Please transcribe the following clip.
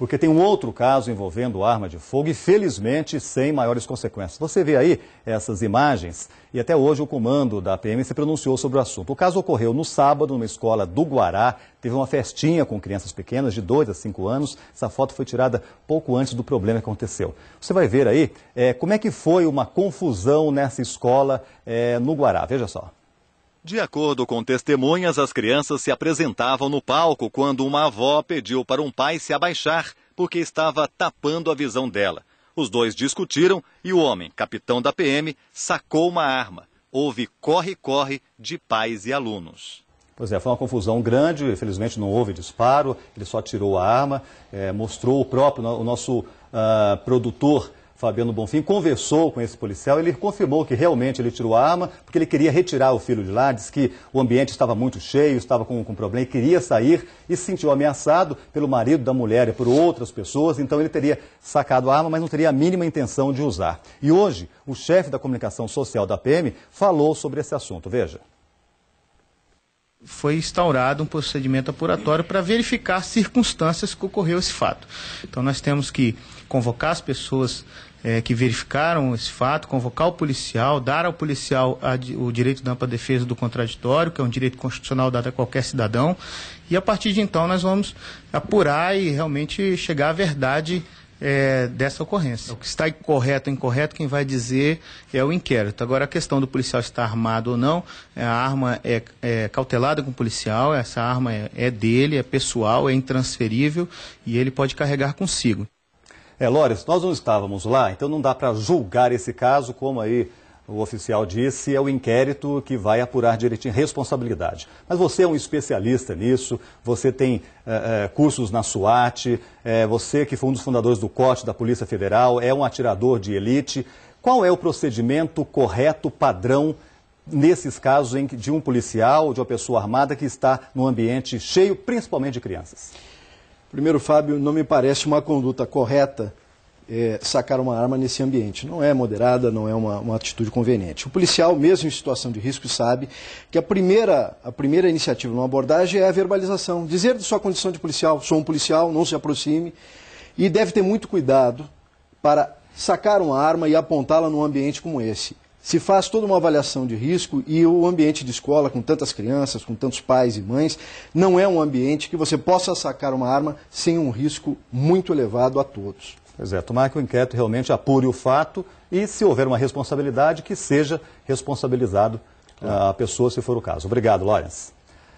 porque tem um outro caso envolvendo arma de fogo e, felizmente, sem maiores consequências. Você vê aí essas imagens e até hoje o comando da PM se pronunciou sobre o assunto. O caso ocorreu no sábado, numa escola do Guará. Teve uma festinha com crianças pequenas de 2 a 5 anos. Essa foto foi tirada pouco antes do problema que aconteceu. Você vai ver aí é, como é que foi uma confusão nessa escola é, no Guará. Veja só. De acordo com testemunhas, as crianças se apresentavam no palco quando uma avó pediu para um pai se abaixar porque estava tapando a visão dela. Os dois discutiram e o homem, capitão da PM, sacou uma arma. Houve corre-corre de pais e alunos. Pois é, foi uma confusão grande, infelizmente não houve disparo, ele só tirou a arma, é, mostrou o próprio, o nosso uh, produtor Fabiano Bonfim conversou com esse policial, ele confirmou que realmente ele tirou a arma porque ele queria retirar o filho de lá, disse que o ambiente estava muito cheio, estava com, com problema e queria sair e se sentiu ameaçado pelo marido da mulher e por outras pessoas, então ele teria sacado a arma, mas não teria a mínima intenção de usar. E hoje, o chefe da comunicação social da PM falou sobre esse assunto, veja foi instaurado um procedimento apuratório para verificar as circunstâncias que ocorreu esse fato. Então nós temos que convocar as pessoas é, que verificaram esse fato, convocar o policial, dar ao policial a, o direito da ampla defesa do contraditório, que é um direito constitucional dado a qualquer cidadão, e a partir de então nós vamos apurar e realmente chegar à verdade é, dessa ocorrência. O que está correto ou incorreto, quem vai dizer é o inquérito. Agora, a questão do policial estar armado ou não, é, a arma é, é cautelada com o policial, essa arma é, é dele, é pessoal, é intransferível e ele pode carregar consigo. É, Lores, nós não estávamos lá, então não dá para julgar esse caso como aí o oficial disse, é o inquérito que vai apurar direitinho responsabilidade. Mas você é um especialista nisso, você tem é, é, cursos na SWAT, é, você que foi um dos fundadores do COT da Polícia Federal, é um atirador de elite. Qual é o procedimento correto, padrão, nesses casos em que, de um policial, de uma pessoa armada que está num ambiente cheio, principalmente de crianças? Primeiro, Fábio, não me parece uma conduta correta é, sacar uma arma nesse ambiente. Não é moderada, não é uma, uma, atitude conveniente. O policial, mesmo em situação de risco, sabe que a primeira, a primeira iniciativa numa abordagem é a verbalização. Dizer de sua condição de policial, sou um policial, não se aproxime. E deve ter muito cuidado para sacar uma arma e apontá-la num ambiente como esse se faz toda uma avaliação de risco e o ambiente de escola, com tantas crianças, com tantos pais e mães, não é um ambiente que você possa sacar uma arma sem um risco muito elevado a todos. Pois é, tomar que o inquérito realmente apure o fato e, se houver uma responsabilidade, que seja responsabilizado é. ah, a pessoa, se for o caso. Obrigado, Lawrence.